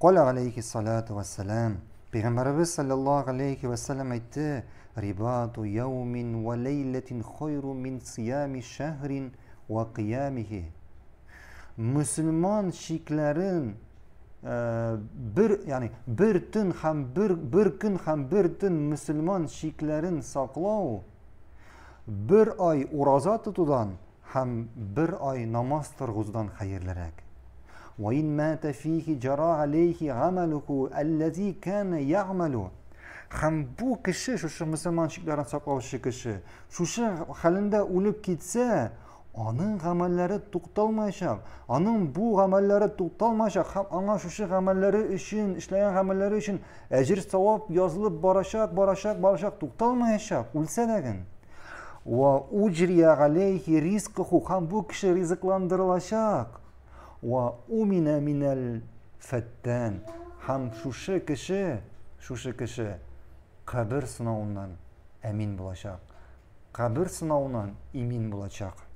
Кала алейхи салату вассалам. Пәйгамбәрбез саллаллаһу алейхи вассалам әйтте: "Рибату яумин ва лейлатин хайру мин сиями шахрин ва киямихи". Мусламан шикларын, бер, яни бер төн һәм бер бер көн һәм бер төн мусламан саклау бер ай ураза тотудан хам бер ай намаз торгуздан хәерлерәк. وَاِنْ مَا تَفِيْهِ جَرَا عَلَيْهِ عَمَلُهُ اَلَّذ۪ي كَانَ يَعْمَلُهُ Хәм бу кеше, шушы мусульман шиклерін сақалшы кеше, шушы халында улып китсе, Анын ғамәлләрі тұқталмайшақ, анын бу ғамәлләрі тұқталмайшақ, хам аңа шушы ғамәлләрі үшін, эшләгән ғамәлләрі үшін әжір савап язылып барашақ, барашақ, барашақ, тұқталмайшақ, үлсе дәгін. Ва ұджрия ғалейхи ризқы қу, хам бұ кіші ризықландырылашақ, ва умина минал фаттан хам шушы кеше шушы кеше кабр сынауыннан амин булачак кабр сынауынан имин булачак